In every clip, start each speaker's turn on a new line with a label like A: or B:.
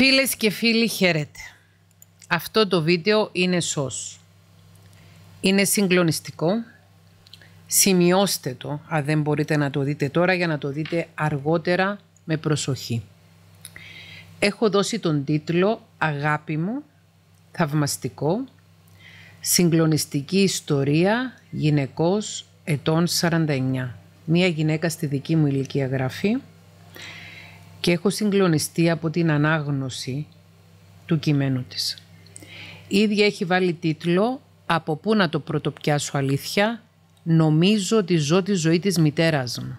A: Φίλες και φίλοι χαίρετε. Αυτό το βίντεο είναι σως. Είναι συγκλονιστικό. Σημειώστε το, αν δεν μπορείτε να το δείτε τώρα, για να το δείτε αργότερα με προσοχή. Έχω δώσει τον τίτλο «Αγάπη μου, θαυμαστικό, συγκλονιστική ιστορία γυναικός ετών 49». Μία γυναίκα στη δική μου ηλικία γράφει και έχω συγκλονιστεί από την ανάγνωση του κειμένου της. Η ίδια έχει βάλει τίτλο «Από πού να το πρωτοπιάσω αλήθεια» «Νομίζω ότι ζω τη ζωή της μητέρας μου».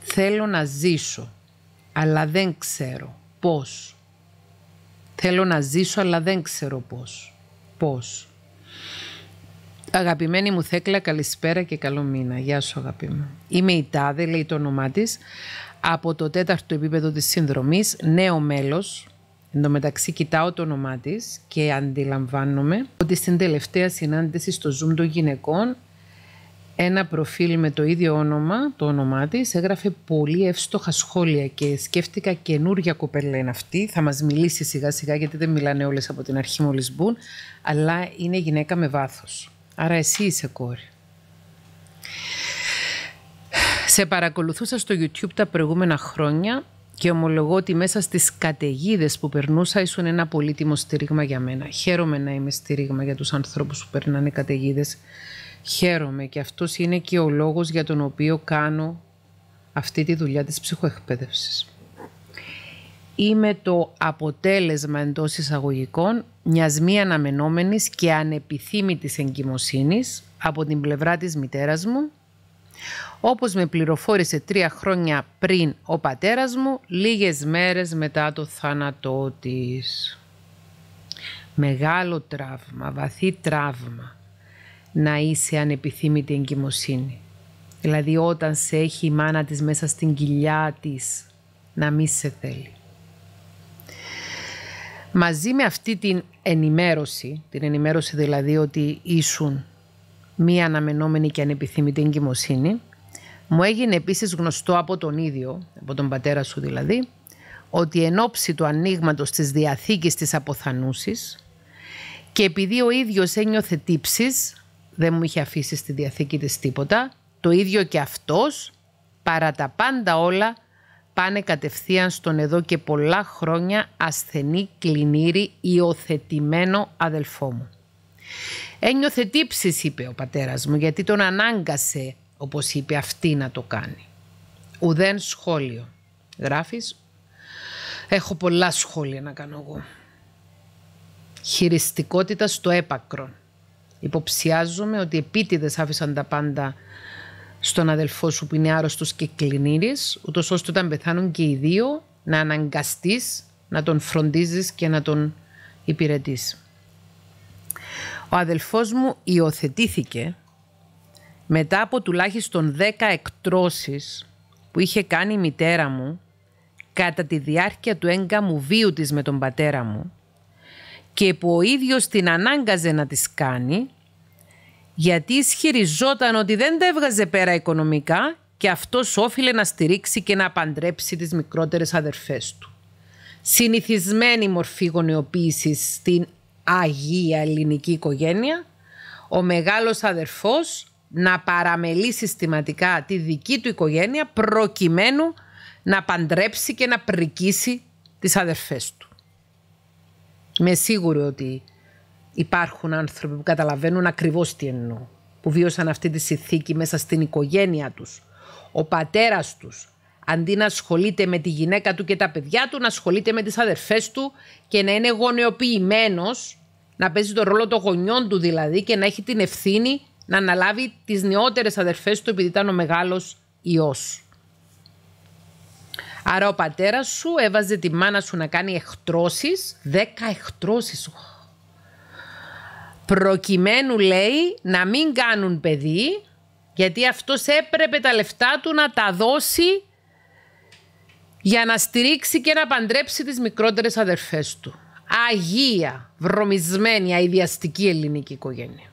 A: Θέλω να ζήσω, αλλά δεν ξέρω πώς. Θέλω να ζήσω, αλλά δεν ξέρω πώς. Πώς. Αγαπημένη μου Θέκλα, καλησπέρα και καλό μήνα. Γεια σου αγαπημένα. Είμαι η Τάδε, λέει το όνομά της από το τέταρτο επίπεδο της συνδρομής, νέο μέλος, Εν τω μεταξύ κοιτάω το όνομά της και αντιλαμβάνομαι ότι στην τελευταία συνάντηση στο Zoom των γυναικών ένα προφίλ με το ίδιο όνομα, το όνομά της, έγραφε πολύ εύστοχα σχόλια και σκέφτηκα καινούργια κοπέλα είναι αυτή. Θα μας μιλήσει σιγά σιγά γιατί δεν μιλάνε όλες από την αρχή μόλις μπουν, αλλά είναι γυναίκα με βάθος. Άρα εσύ είσαι κόρη. Σε παρακολουθούσα στο YouTube τα προηγούμενα χρόνια και ομολογώ ότι μέσα στις καταιγίδες που περνούσα ήσουν ένα πολύτιμο στήριγμα για μένα. Χαίρομαι να είμαι στήριγμα για τους ανθρώπους που περνάνε καταιγίδες. Χαίρομαι και αυτός είναι και ο λόγος για τον οποίο κάνω αυτή τη δουλειά της ψυχοεκπαίδευσης. Είμαι το αποτέλεσμα εντός εισαγωγικών μιας μη αναμενόμενης και ανεπιθύμητης εγκυμοσύνης από την πλευρά της μητέρας μου όπως με πληροφόρησε τρία χρόνια πριν ο πατέρας μου, λίγες μέρες μετά το θάνατό της. Μεγάλο τραύμα, βαθύ τραύμα να είσαι ανεπιθύμητη εγκυμοσύνη. Δηλαδή όταν σε έχει η μάνα της μέσα στην κοιλιά της, να μη σε θέλει. Μαζί με αυτή την ενημέρωση, την ενημέρωση δηλαδή ότι ήσουν μία αναμενόμενη και ανεπιθύμητη εγκυμοσύνη. Μου έγινε επίσης γνωστό από τον ίδιο, από τον πατέρα σου δηλαδή, ότι εν ώψη του ανοίγματος της Διαθήκης της Αποθανούσης και επειδή ο ίδιος ένιωθε τύψεις, δεν μου είχε αφήσει στη Διαθήκη της τίποτα, το ίδιο και αυτός, παρά τα πάντα όλα, πάνε κατευθείαν στον εδώ και πολλά χρόνια ασθενή κλινήρη, υιοθετημένο αδελφό μου. Ένιωθε τύψεις, είπε ο πατέρας μου, γιατί τον ανάγκασε, όπως είπε αυτή να το κάνει. Ουδέν σχόλιο. Γράφεις. Έχω πολλά σχόλια να κάνω εγώ. Χειριστικότητα στο έπακρο. Υποψιάζομαι ότι επίτηδες άφησαν τα πάντα στον αδελφό σου που είναι άρρωστος και κλινήρης, ούτως ώστε όταν πεθάνουν και οι δύο να αναγκαστείς, να τον φροντίζεις και να τον υπηρετείς. Ο αδελφός μου υιοθετήθηκε μετά από τουλάχιστον 10 εκτρώσεις που είχε κάνει η μητέρα μου κατά τη διάρκεια του έγκαμου βίου της με τον πατέρα μου και που ο ίδιος την ανάγκαζε να τις κάνει γιατί ισχυριζόταν ότι δεν τα έβγαζε πέρα οικονομικά και αυτός όφιλε να στηρίξει και να παντρέψει τις μικρότερες αδερφές του. Συνηθισμένη μορφή γονεοποίησης στην Αγία ελληνική οικογένεια, ο μεγάλος αδερφός να παραμελεί συστηματικά τη δική του οικογένεια προκειμένου να παντρέψει και να πρικίσει τις αδερφές του. Είμαι σίγουρη ότι υπάρχουν άνθρωποι που καταλαβαίνουν ακριβώς τι εννοώ, που βίωσαν αυτή τη συνθήκη μέσα στην οικογένεια τους. Ο πατέρας τους, αντί να ασχολείται με τη γυναίκα του και τα παιδιά του, να ασχολείται με τις αδερφές του και να είναι γονεοποιημένος να παίζει τον ρόλο των γονιών του δηλαδή και να έχει την ευθύνη να αναλάβει τις νεότερες αδερφές του επειδή ήταν ο μεγάλος ιός. Άρα ο πατέρας σου έβαζε τη μάνα σου να κάνει εχτρώσεις, δέκα εχτρώσεις. Προκειμένου λέει να μην κάνουν παιδί γιατί αυτός έπρεπε τα λεφτά του να τα δώσει για να στηρίξει και να παντρέψει τις μικρότερες αδερφές του αγία, βρωμισμένη, αειδιαστική ελληνική οικογένεια.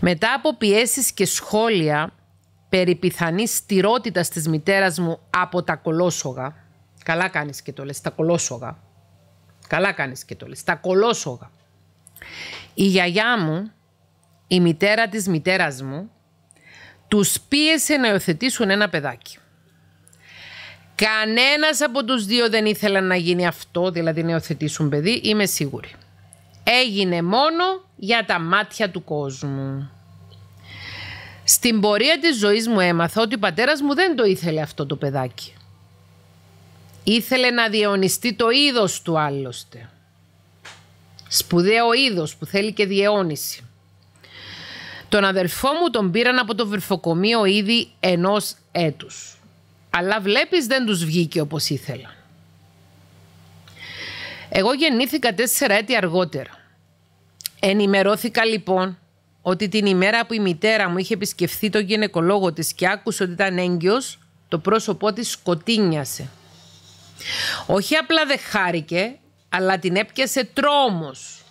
A: Μετά από πιέσεις και σχόλια περί πιθανής στηρότητας της μητέρας μου από τα κολόσογα, καλά κάνεις και το λες, τα κολόσογα, καλά κάνεις και το λες, τα κολόσογα, η γιαγιά μου, η μητέρα της μητέρας μου, τους πίεσε να υιοθετήσουν ένα παιδάκι. Κανένας από τους δύο δεν ήθελαν να γίνει αυτό, δηλαδή να υιοθετήσουν παιδί, είμαι σίγουρη. Έγινε μόνο για τα μάτια του κόσμου. Στην πορεία της ζωής μου έμαθα ότι ο πατέρας μου δεν το ήθελε αυτό το παιδάκι. Ήθελε να διαιωνιστεί το είδος του άλλωστε. Σπουδαίο είδος που θέλει και διαιώνιση. Τον αδερφό μου τον πήραν από το βερφοκομείο ήδη ενός έτους. Αλλά βλέπεις δεν τους βγήκε όπως ήθελα. Εγώ γεννήθηκα τέσσερα έτη αργότερα. Ενημερώθηκα λοιπόν ότι την ημέρα που η μητέρα μου είχε επισκεφθεί τον γυναικολόγο της και άκουσε ότι ήταν έγκυος, το πρόσωπό της σκοτίνιασε. Όχι απλά δεν χάρηκε, αλλά την έπιασε τρόμος.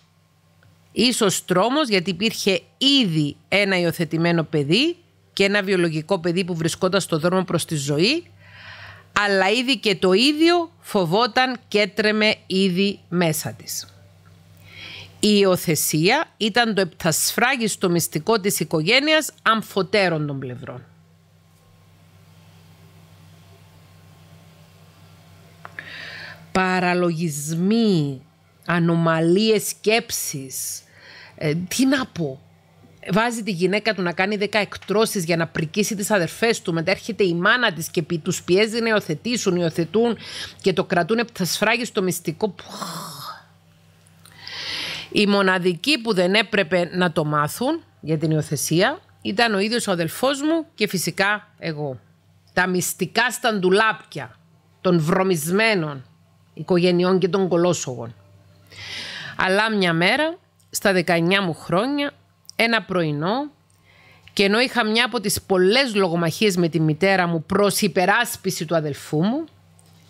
A: Ίσως τρόμος γιατί υπήρχε ήδη ένα υιοθετημένο παιδί και ένα βιολογικό παιδί που βρισκόταν στο δρόμο προς τη ζωή, αλλά ήδη και το ίδιο φοβόταν και έτρεμε ήδη μέσα της. Η υιοθεσία ήταν το επτασφράγιστο μυστικό της οικογένειας αμφωτέρων των πλευρών. Παραλογισμοί, ανομαλίες σκέψεις, ε, τι να πω, βάζει τη γυναίκα του να κάνει 10 εκτρώσεις για να πρικίσει τις αδερφές του. Μετά έρχεται η μάνα της και τους πιέζει να υιοθετήσουν, υιοθετούν και το κρατούν από τα στο μυστικό. Η μοναδική που δεν έπρεπε να το μάθουν για την υιοθεσία ήταν ο ίδιος ο αδελφός μου και φυσικά εγώ. Τα μυστικά στα των βρωμισμένων οικογενειών και των κολόσογων. Αλλά μια μέρα, στα 19 μου χρόνια, ένα πρωινό και ενώ είχα μια από τις πολλές λογομαχίες με τη μητέρα μου προς υπεράσπιση του αδελφού μου,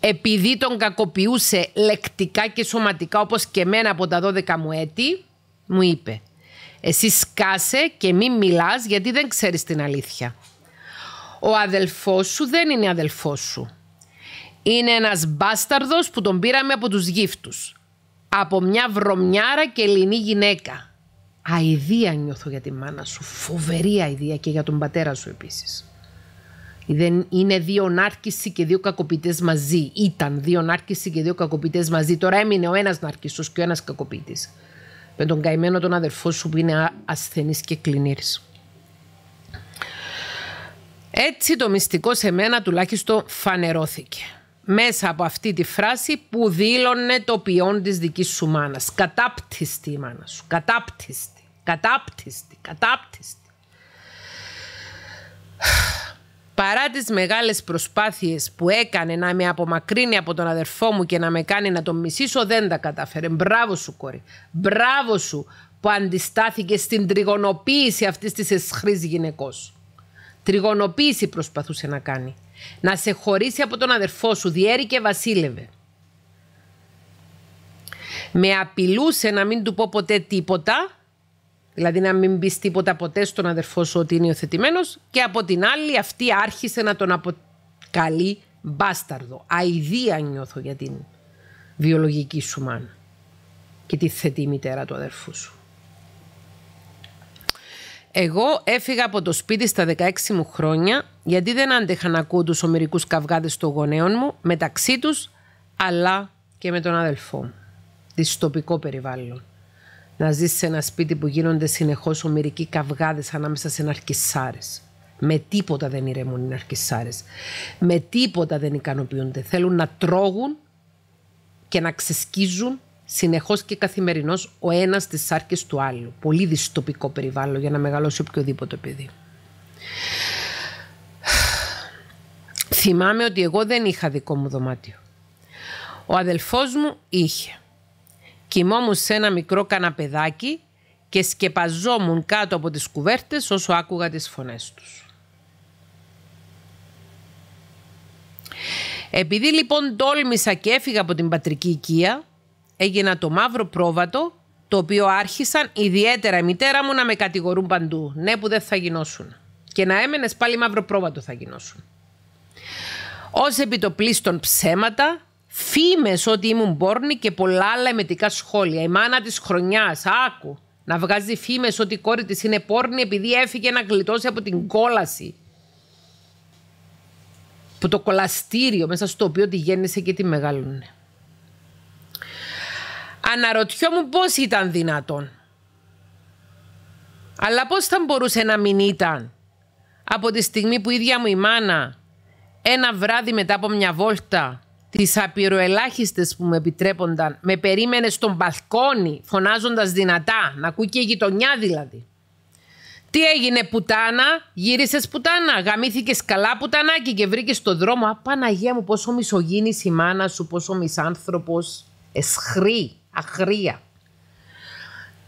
A: επειδή τον κακοποιούσε λεκτικά και σωματικά όπως και εμένα από τα 12 μου έτη, μου είπε «Εσύ σκάσε και μην μιλάς γιατί δεν ξέρεις την αλήθεια. Ο αδελφός σου δεν είναι αδελφός σου. Είναι ένας μπάσταρδος που τον πήραμε από τους γύφτους. Από μια βρωμιάρα και ελληνή γυναίκα αηδία νιώθω για τη μάνα σου, φοβερή αηδία και για τον πατέρα σου επίσης. Δεν είναι δύο νάρκηση και δύο κακοπιτέ μαζί. Ήταν δύο νάρκηση και δύο κακοπιτέ μαζί. Τώρα έμεινε ο ένας νάρκησος και ο ένας κακοπιτή. Με τον καημένο τον αδερφό σου που είναι ασθενής και κλινήρης. Έτσι το μυστικό σε μένα τουλάχιστον φανερώθηκε μέσα από αυτή τη φράση που δήλωνε το ποιόν της δικής σου μάνας. Κατάπτυστη η μάνα σου. Κατάπτυστη. Κατάπτυστη. Κατάπτυστη. Παρά τις μεγάλες προσπάθειες που έκανε να με απομακρύνει από τον αδερφό μου και να με κάνει να τον μισήσω, δεν τα κατάφερε. Μπράβο σου κόρη. Μπράβο σου που αντιστάθηκε στην τριγωνοποίηση αυτής της εσχρής γυναικός. Τριγωνοποίηση προσπαθούσε να κάνει να σε χωρίσει από τον αδερφό σου, διέρη και βασίλευε. Με απειλούσε να μην του πω ποτέ τίποτα, δηλαδή να μην πεις τίποτα ποτέ στον αδερφό σου ότι είναι υιοθετημένος, και από την άλλη αυτή άρχισε να τον αποκαλεί μπάσταρδο. Αιδία νιώθω για την βιολογική σου μάνα και τη θετή μητέρα του αδερφού σου. Εγώ έφυγα από το σπίτι στα 16 μου χρόνια γιατί δεν άντεχα να ακούω τους ομυρικούς καυγάδες των γονέων μου μεταξύ τους αλλά και με τον αδελφό μου. Δυστοπικό περιβάλλον. Να ζεις σε ένα σπίτι που γίνονται συνεχώς ομερικοί καυγάδες ανάμεσα σε ναρκισάρες. Με τίποτα δεν ηρεμούν οι ναρκισάρες. Με τίποτα δεν ικανοποιούνται. Θέλουν να τρώγουν και να ξεσκίζουν συνεχώς και καθημερινό ο ένας στις σάρκες του άλλου. Πολύ δυστοπικό περιβάλλον για να μεγαλώσει οποιοδήποτε παιδί. Θυμάμαι ότι εγώ δεν είχα δικό μου δωμάτιο. Ο αδελφός μου είχε. Κοιμόμουν σε ένα μικρό καναπεδάκι και σκεπαζόμουν κάτω από τις κουβέρτες όσο άκουγα τις φωνές τους. Επειδή λοιπόν τόλμησα και έφυγα από την πατρική οικία, έγινα το μαύρο πρόβατο, το οποίο άρχισαν ιδιαίτερα η μητέρα μου να με κατηγορούν παντού. Ναι, που δεν θα γινώσουν. Και να έμενες πάλι μαύρο πρόβατο θα γινώσουν. Ως επιτοπλίστων ψέματα, φήμες ότι ήμουν πόρνη και πολλά άλλα εμετικά σχόλια. Η μάνα της χρονιάς, άκου, να βγάζει φήμες ότι η κόρη της είναι πόρνη επειδή έφυγε να γλιτώσει από την κόλαση. Που το κολαστήριο μέσα στο οποίο τη γέννησε και τη μεγαλούνε αναρωτιόμουν πώς ήταν δυνατόν. Αλλά πώς θα μπορούσε να μην ήταν από τη στιγμή που η ίδια μου η μάνα ένα βράδυ μετά από μια βόλτα τις απειροελάχιστες που με επιτρέπονταν με περίμενε στον μπαλκόνι φωνάζοντας δυνατά να ακούει και η γειτονιά δηλαδή. Τι έγινε πουτάνα, γύρισες πουτάνα, γαμήθηκες καλά πουτανάκι και βρήκες τον δρόμο. Παναγία μου πόσο μισογίνης η μάνα σου, πόσο μισάνθρωπος, εσχρή. Αχρία.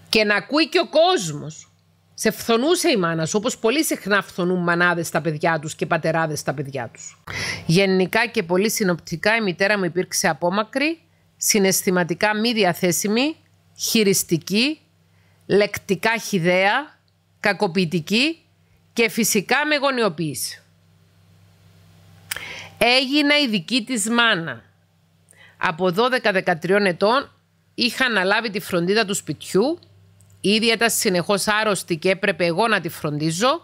A: Και να ακούει και ο κόσμος. Σε φθονούσε η μάνα σου, όπως πολύ συχνά φθονούν μανάδες στα παιδιά τους και πατεράδες στα παιδιά τους. Γενικά και πολύ συνοπτικά η μητέρα μου υπήρξε απόμακρη, συναισθηματικά μη διαθέσιμη, χειριστική, λεκτικά χιδέα, κακοποιητική και φυσικά με γονιοποίηση. Έγινα η δική της μάνα. Από 12-13 ετών είχα αναλάβει τη φροντίδα του σπιτιού. Ήδη ήταν συνεχώς άρρωστη και έπρεπε εγώ να τη φροντίζω,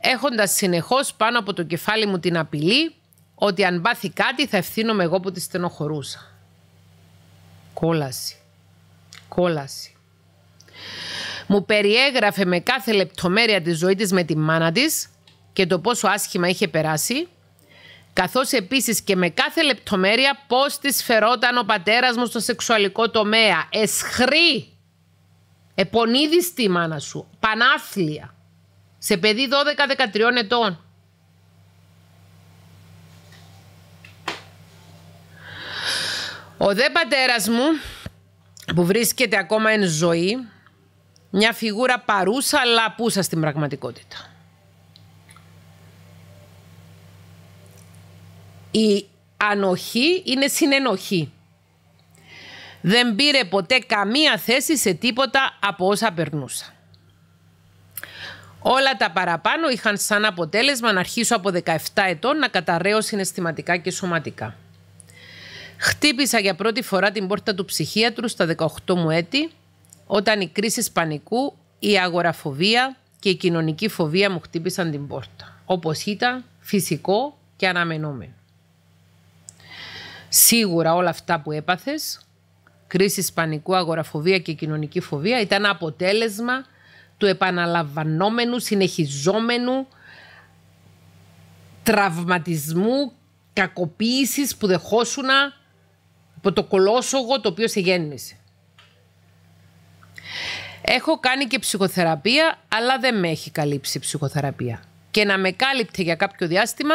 A: έχοντας συνεχώς πάνω από το κεφάλι μου την απειλή ότι αν πάθει κάτι θα ευθύνομαι εγώ που τη στενοχωρούσα. Κόλαση. Κόλαση. Μου περιέγραφε με κάθε λεπτομέρεια τη ζωή της με τη μάνα της και το πόσο άσχημα είχε περάσει καθώς επίσης και με κάθε λεπτομέρεια πώς της φερόταν ο πατέρας μου στο σεξουαλικό τομέα. Εσχρή, Επονίδιστη η μάνα σου, πανάθλια, σε παιδί 12-13 ετών. Ο δε πατέρας μου, που βρίσκεται ακόμα εν ζωή, μια φιγούρα παρούσα αλλά απούσα στην πραγματικότητα. Η ανοχή είναι συνενοχή. Δεν πήρε ποτέ καμία θέση σε τίποτα από όσα περνούσα. Όλα τα παραπάνω είχαν σαν αποτέλεσμα να αρχίσω από 17 ετών να καταραίω συναισθηματικά και σωματικά. Χτύπησα για πρώτη φορά την πόρτα του ψυχίατρου στα 18 μου έτη, όταν η κρίσεις πανικού, η αγοραφοβία και η κοινωνική φοβία μου χτύπησαν την πόρτα. Όπως ήταν φυσικό και αναμενόμενο. Σίγουρα όλα αυτά που έπαθες, Κρίση πανικού, αγοραφοβία και κοινωνική φοβία, ήταν αποτέλεσμα του επαναλαμβανόμενου, συνεχιζόμενου τραυματισμού, κακοποίησης που δεχόσουν από το κολόσογο το οποίο σε γέννησε. Έχω κάνει και ψυχοθεραπεία, αλλά δεν με έχει καλύψει η ψυχοθεραπεία. Και να με κάλυπτε για κάποιο διάστημα,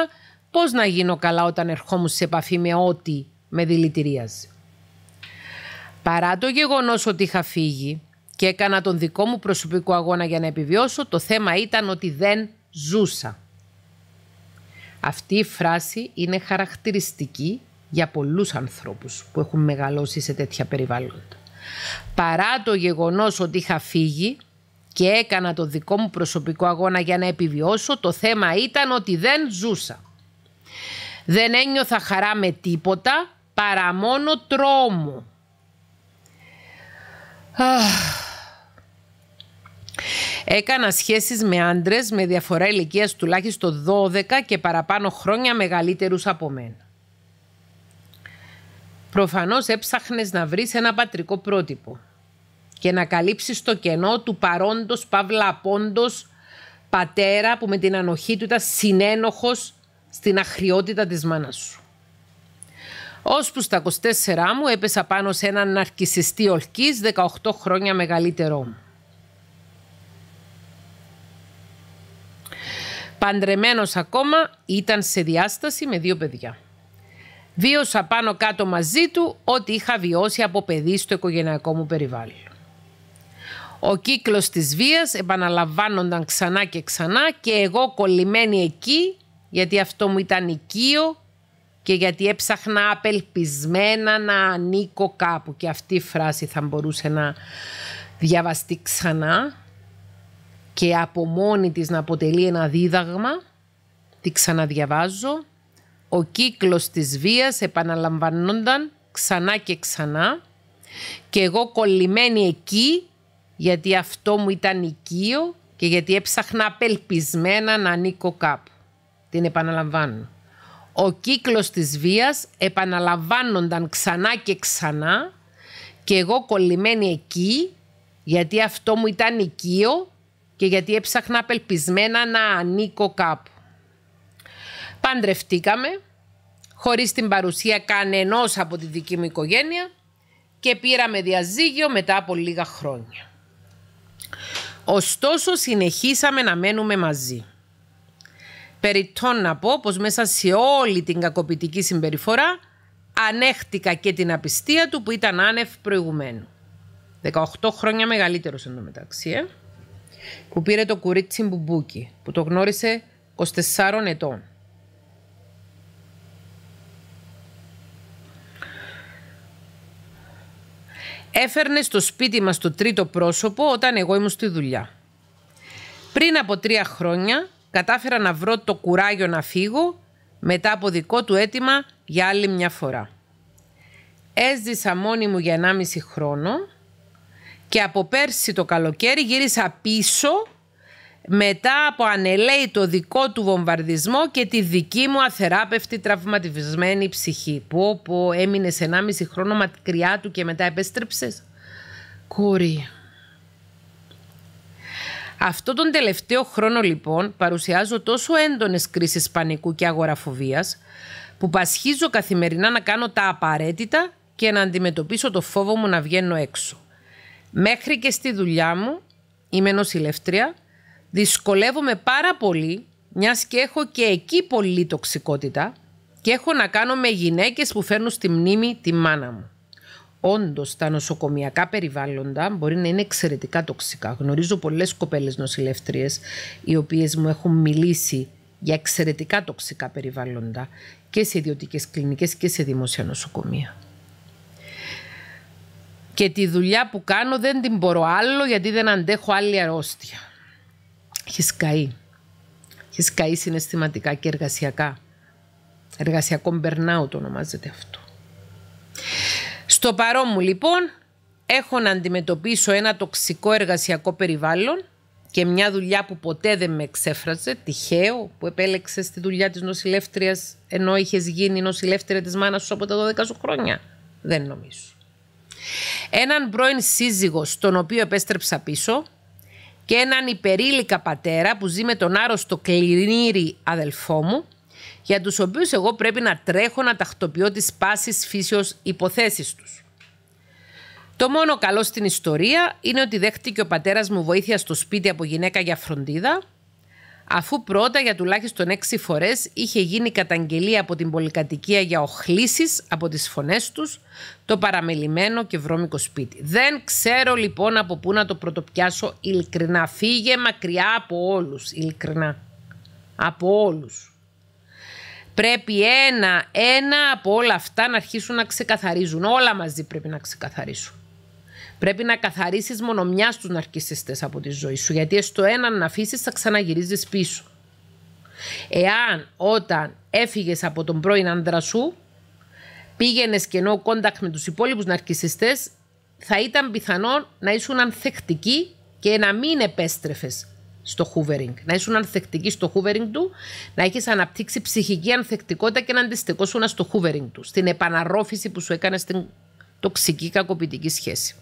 A: πώς να γίνω καλά όταν ερχόμουν σε επαφή με ό,τι με δηλητηρίαζε. Παρά το γεγονός ότι είχα φύγει και έκανα τον δικό μου προσωπικό αγώνα για να επιβιώσω, το θέμα ήταν ότι δεν ζούσα. Αυτή η φράση είναι χαρακτηριστική για πολλούς ανθρώπους που έχουν μεγαλώσει σε τέτοια περιβάλλοντα. Παρά το γεγονός ότι είχα φύγει και έκανα τον δικό μου προσωπικό αγώνα για να επιβιώσω, το θέμα ήταν ότι δεν ζούσα. Δεν ένιωθα χαρά με τίποτα παρά μόνο τρόμο. Έκανα σχέσεις με άντρες με διαφορά ηλικίας τουλάχιστον 12 και παραπάνω χρόνια μεγαλύτερους από μένα. Προφανώς έψαχνες να βρεις ένα πατρικό πρότυπο και να καλύψεις το κενό του παρόντος παύλα πατέρα που με την ανοχή του ήταν συνένοχος στην αχριότητα της μάνας σου. που στα 24 μου έπεσα πάνω σε έναν ναρκισιστή ολκής 18 χρόνια μεγαλύτερό μου. Παντρεμένος ακόμα ήταν σε διάσταση με δύο παιδιά. Βίωσα πάνω κάτω μαζί του ό,τι είχα βιώσει από παιδί στο οικογενειακό μου περιβάλλον. Ο κύκλος της βίας επαναλαμβάνονταν ξανά και ξανά και εγώ κολλημένη εκεί γιατί αυτό μου ήταν οικείο και γιατί έψαχνα απελπισμένα να ανήκω κάπου. Και αυτή η φράση θα μπορούσε να διαβαστεί ξανά και από μόνη της να αποτελεί ένα δίδαγμα. Τη ξαναδιαβάζω. Ο κύκλος της βίας επαναλαμβανόνταν ξανά και ξανά και εγώ κολλημένη εκεί γιατί αυτό μου ήταν οικείο και γιατί έψαχνα απελπισμένα να ανήκω κάπου. Την επαναλαμβάνω. Ο κύκλος της βίας επαναλαμβάνονταν ξανά και ξανά και εγώ κολλημένη εκεί γιατί αυτό μου ήταν οικείο και γιατί έψαχνα απελπισμένα να ανήκω κάπου. Παντρευτήκαμε χωρίς την παρουσία κανενός από τη δική μου οικογένεια και πήραμε διαζύγιο μετά από λίγα χρόνια. Ωστόσο συνεχίσαμε να μένουμε μαζί. Περιττών να πω πως μέσα σε όλη την κακοποιητική συμπεριφορά ανέχτηκα και την απιστία του που ήταν άνευ προηγουμένου. 18 χρόνια μεγαλύτερος εντωμεταξύ, ε? που πήρε το κουρίτσι μπουμπούκι, που το γνώρισε 24 ετών. Έφερνε στο σπίτι μας το τρίτο πρόσωπο όταν εγώ ήμουν στη δουλειά. Πριν από τρία χρόνια κατάφερα να βρω το κουράγιο να φύγω μετά από δικό του αίτημα για άλλη μια φορά. Έζησα μόνη μου για 1,5 χρόνο και από πέρσι το καλοκαίρι γύρισα πίσω μετά από το δικό του βομβαρδισμό και τη δική μου αθεράπευτη τραυματισμένη ψυχή. που όπου έμεινε 1,5 χρόνο μακριά του και μετά επέστρεψες. Κορία. Αυτό τον τελευταίο χρόνο λοιπόν παρουσιάζω τόσο έντονες κρίσεις πανικού και αγοραφοβίας που πασχίζω καθημερινά να κάνω τα απαραίτητα και να αντιμετωπίσω το φόβο μου να βγαίνω έξω. Μέχρι και στη δουλειά μου, είμαι νοσηλεύτρια, δυσκολεύομαι πάρα πολύ μιας και έχω και εκεί πολύ τοξικότητα και έχω να κάνω με γυναίκες που φέρνουν στη μνήμη τη μάνα μου. Όντως, τα νοσοκομιακά περιβάλλοντα μπορεί να είναι εξαιρετικά τοξικά. Γνωρίζω πολλές κοπέλες νοσηλεύτριες, οι οποίες μου έχουν μιλήσει για εξαιρετικά τοξικά περιβάλλοντα και σε ιδιωτικές κλινικές και σε δημόσια νοσοκομεία. Και τη δουλειά που κάνω δεν την μπορώ άλλο γιατί δεν αντέχω άλλη αρρώστια. Έχεις καεί. Έχεις καεί συναισθηματικά και εργασιακά. Εργασιακό burnout ονομάζεται αυτό. Στο παρόν μου λοιπόν έχω να αντιμετωπίσω ένα τοξικό εργασιακό περιβάλλον και μια δουλειά που ποτέ δεν με εξέφραζε, τυχαίο, που επέλεξε τη δουλειά της νοσηλεύτριας ενώ είχες γίνει νοσηλεύτρια της μάνας σου από τα 12 σου χρόνια. Δεν νομίζω. Έναν πρώην σύζυγο στον οποίο επέστρεψα πίσω και έναν υπερήλικα πατέρα που ζει με τον άρρωστο κλινήρι αδελφό μου για τους οποίους εγώ πρέπει να τρέχω να τακτοποιώ τις πάσης φύσεως υποθέσεις τους. Το μόνο καλό στην ιστορία είναι ότι δέχτηκε ο πατέρας μου βοήθεια στο σπίτι από γυναίκα για φροντίδα, αφού πρώτα για τουλάχιστον έξι φορές είχε γίνει καταγγελία από την πολυκατοικία για οχλήσεις από τις φωνές τους, το παραμελημένο και βρώμικο σπίτι. Δεν ξέρω λοιπόν από πού να το πρωτοπιάσω ειλικρινά. Φύγε μακριά από όλους, ειλικρινά. Από όλους. Πρέπει ένα-ένα από όλα αυτά να αρχίσουν να ξεκαθαρίζουν. Όλα μαζί πρέπει να ξεκαθαρίσουν. Πρέπει να καθαρίσεις μόνο μια στου ναρκιστές από τη ζωή σου. Γιατί στο έναν να αφήσεις, θα ξαναγυρίζεις πίσω. Εάν όταν έφυγες από τον πρώην άντρα σου, πήγαινες και ενώ κόντακ με τους υπόλοιπους ναρκιστές, θα ήταν πιθανό να ήσουν ανθεκτική και να μην επέστρεφες στο hoovering. Να ήσουν ανθεκτική στο hoovering του, να έχεις αναπτύξει ψυχική ανθεκτικότητα και να αντιστεκόσουν στο hoovering του, στην επαναρρόφηση που σου έκανες στην τοξική κακοποιητική σχέση.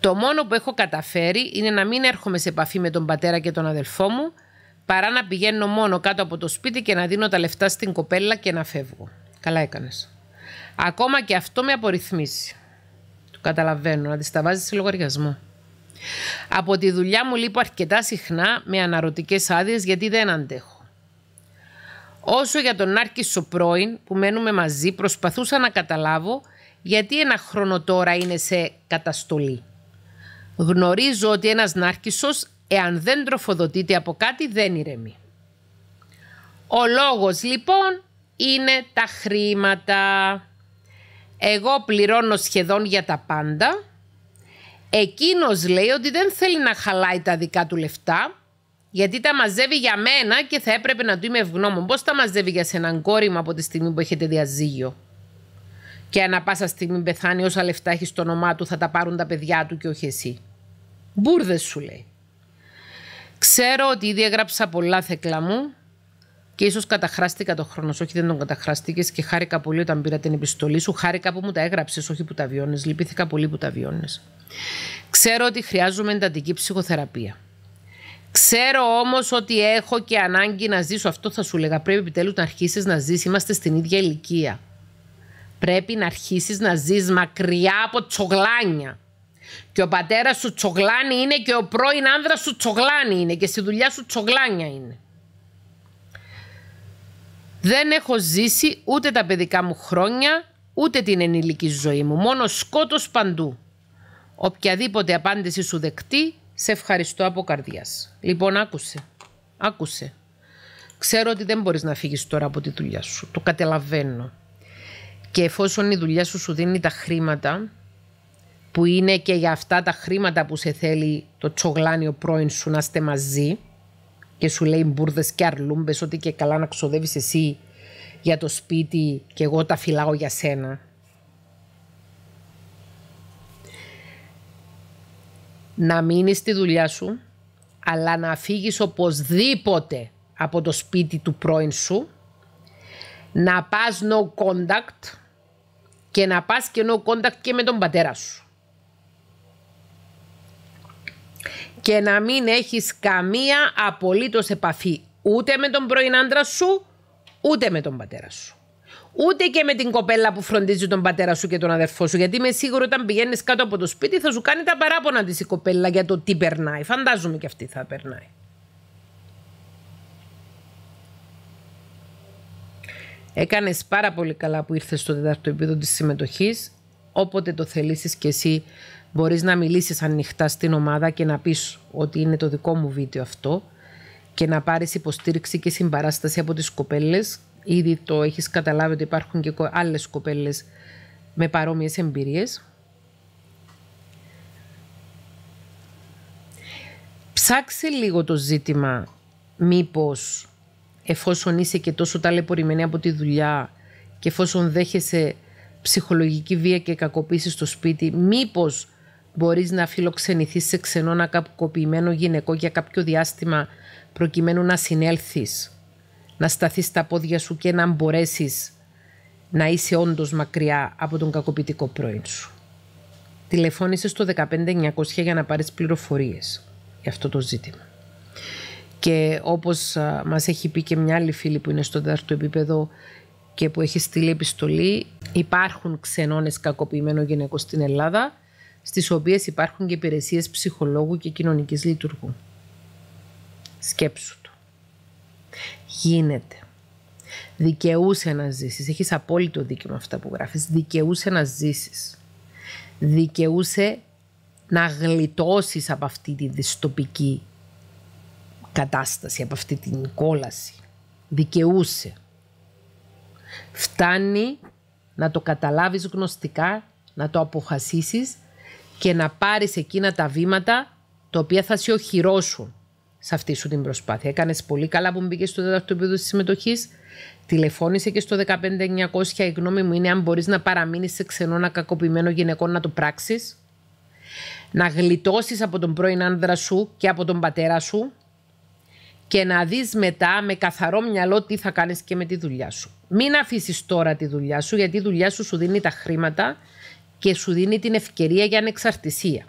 A: Το μόνο που έχω καταφέρει είναι να μην έρχομαι σε επαφή με τον πατέρα και τον αδελφό μου, παρά να πηγαίνω μόνο κάτω από το σπίτι και να δίνω τα λεφτά στην κοπέλα και να φεύγω. Καλά έκανες. Ακόμα και αυτό με απορριθμίζει. Το καταλαβαίνω, να τη τα σε λογαριασμό. Από τη δουλειά μου λείπω αρκετά συχνά με αναρωτικές άδειες γιατί δεν αντέχω. Όσο για τον Άρκισο πρώην που μένουμε μαζί προσπαθούσα να καταλάβω γιατί ένα χρόνο τώρα είναι σε καταστολή. Γνωρίζω ότι ένας νάρκισσος, εάν δεν τροφοδοτείται από κάτι, δεν ηρεμεί. Ο λόγος λοιπόν είναι τα χρήματα. Εγώ πληρώνω σχεδόν για τα πάντα. Εκείνος λέει ότι δεν θέλει να χαλάει τα δικά του λεφτά, γιατί τα μαζεύει για μένα και θα έπρεπε να του είμαι ευγνώμων. Πώς τα μαζεύει για σέναν κόρημα από τη στιγμή που έχετε διαζύγιο. Και ανά πάσα στιγμή πεθάνει όσα λεφτά έχεις στο όνομά του θα τα πάρουν τα παιδιά του και όχι εσύ. Μπούρδες σου λέει. Ξέρω ότι ήδη έγραψα πολλά θέκλα μου και ίσως καταχράστηκα το χρόνο όχι δεν τον καταχράστηκες και χάρηκα πολύ όταν πήρα την επιστολή σου. Χάρηκα που μου τα έγραψες, όχι που τα βιώνεις. Λυπήθηκα πολύ που τα βιώνεις. Ξέρω ότι χρειάζομαι εντατική ψυχοθεραπεία. Ξέρω όμως ότι έχω και ανάγκη να ζήσω. Αυτό θα σου λέγα. Πρέπει επιτέλους να αρχίσεις να ζεις. Είμαστε στην ίδια ηλικία. Πρέπει να αρχίσεις να ζεις μακριά από τσογλάνια. Και ο πατέρας σου τσογλάνι είναι και ο πρώην άνδρας σου τσογλάνι είναι και στη δουλειά σου τσογλάνια είναι. Δεν έχω ζήσει ούτε τα παιδικά μου χρόνια, ούτε την ενηλική ζωή μου. Μόνο σκότος παντού. Οποιαδήποτε απάντηση σου δεκτή, σε ευχαριστώ από καρδιάς. Λοιπόν, άκουσε. Άκουσε. Ξέρω ότι δεν μπορείς να φύγεις τώρα από τη δουλειά σου. Το καταλαβαίνω. Και εφόσον η δουλειά σου σου δίνει τα χρήματα, που είναι και για αυτά τα χρήματα που σε θέλει το τσογλάνιο πρώην σου να είστε μαζί, και σου λέει μπουρδες και αρλούμπες ότι και καλά να ξοδεύεις εσύ για το σπίτι και εγώ τα φυλάω για σένα. Να μείνεις στη δουλειά σου, αλλά να φύγεις οπωσδήποτε από το σπίτι του πρώην σου, να πας no contact και να πας και no contact και με τον πατέρα σου. και να μην έχεις καμία απολύτως επαφή ούτε με τον πρώην άντρα σου, ούτε με τον πατέρα σου. Ούτε και με την κοπέλα που φροντίζει τον πατέρα σου και τον αδερφό σου. Γιατί είμαι σίγουρη όταν πηγαίνεις κάτω από το σπίτι θα σου κάνει τα παράπονα της η κοπέλα για το τι περνάει. Φαντάζομαι και αυτή θα περνάει. Έκανες πάρα πολύ καλά που ήρθες στο τέταρτο επίπεδο της συμμετοχής, όποτε το θελήσεις και εσύ Μπορείς να μιλήσεις ανοιχτά στην ομάδα και να πεις ότι είναι το δικό μου βίντεο αυτό και να πάρεις υποστήριξη και συμπαράσταση από τις κοπέλες. Ήδη το έχεις καταλάβει ότι υπάρχουν και άλλες κοπέλες με παρόμοιες εμπειρίες. Ψάξε λίγο το ζήτημα μήπως εφόσον είσαι και τόσο ταλαιπωρημένη από τη δουλειά και εφόσον δέχεσαι ψυχολογική βία και κακοποίηση στο σπίτι, μήπως Μπορείς να φιλοξενηθείς σε να κακοποιημένο γυναικό για κάποιο διάστημα προκειμένου να συνέλθεις, να σταθείς στα πόδια σου και να μπορέσεις να είσαι όντως μακριά από τον κακοποιητικό πρώην σου. Τηλεφώνησε στο 15900 για να πάρεις πληροφορίες για αυτό το ζήτημα. Και όπως μας έχει πει και μια άλλη φίλη που είναι στο δεύτερο επίπεδο και που έχει στείλει επιστολή, υπάρχουν ξενώνες κακοποιημένο γυναικό στην Ελλάδα στις οποίες υπάρχουν και υπηρεσίες ψυχολόγου και κοινωνικής λειτουργού. Σκέψου το. Γίνεται. Δικαιούσε να ζήσεις, Έχεις απόλυτο δίκιο με αυτά που γράφεις. Δικαιούσε να ζήσεις. Δικαιούσε να γλιτώσεις από αυτή τη δυστοπική κατάσταση, από αυτή την κόλαση. Δικαιούσε. Φτάνει να το καταλάβεις γνωστικά, να το αποχασίσεις και να πάρεις εκείνα τα βήματα τα οποία θα σε οχυρώσουν σε αυτή σου την προσπάθεια. Έκανες πολύ καλά που μπήκες στο δεύτερο επίπεδο της συμμετοχής. Τηλεφώνησε και στο 15900. Η γνώμη μου είναι αν μπορείς να παραμείνεις σε ξενώνα κακοποιημένο γυναικό να το πράξεις. Να γλιτώσεις από τον πρώην άνδρα σου και από τον πατέρα σου. Και να δεις μετά με καθαρό μυαλό τι θα κάνεις και με τη δουλειά σου. Μην αφήσεις τώρα τη δουλειά σου, γιατί η δουλειά σου σου δίνει τα χρήματα και σου δίνει την ευκαιρία για ανεξαρτησία.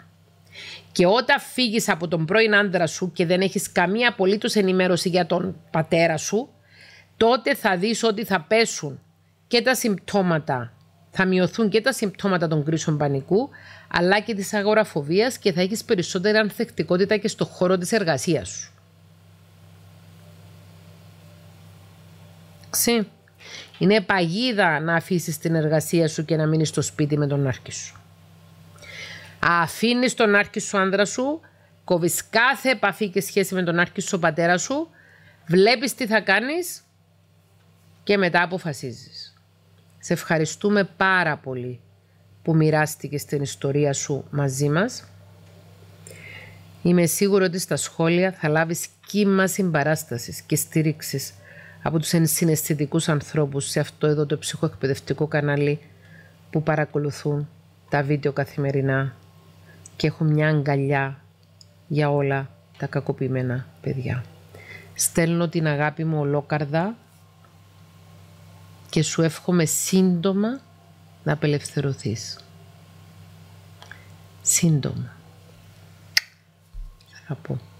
A: Και όταν φύγεις από τον πρώην άντρα σου και δεν έχεις καμία απολύτως ενημέρωση για τον πατέρα σου, τότε θα δεις ότι θα πέσουν και τα συμπτώματα. Θα μειωθούν και τα συμπτώματα των κρίσεων πανικού, αλλά και της αγοραφοβίας και θα έχεις περισσότερη ανθεκτικότητα και στον χώρο της εργασίας σου. Είναι παγίδα να αφήσεις την εργασία σου και να μείνεις στο σπίτι με τον άρχη σου. Αφήνεις τον άρχη σου άνδρα σου, κόβεις κάθε επαφή και σχέση με τον άρχη σου, πατέρα σου, βλέπεις τι θα κάνεις και μετά αποφασίζεις. Σε ευχαριστούμε πάρα πολύ που μοιράστηκες την ιστορία σου μαζί μας. Είμαι σίγουρο ότι στα σχόλια θα λάβεις κύμα συμπαράστασης και στήριξης από τους ενσυναισθητικούς ανθρώπους σε αυτό εδώ το ψυχοεκπαιδευτικό κανάλι που παρακολουθούν τα βίντεο καθημερινά και έχουν μια αγκαλιά για όλα τα κακοποιημένα παιδιά. Στέλνω την αγάπη μου ολόκαρδα και σου εύχομαι σύντομα να απελευθερωθείς. Σύντομα. Θα πω.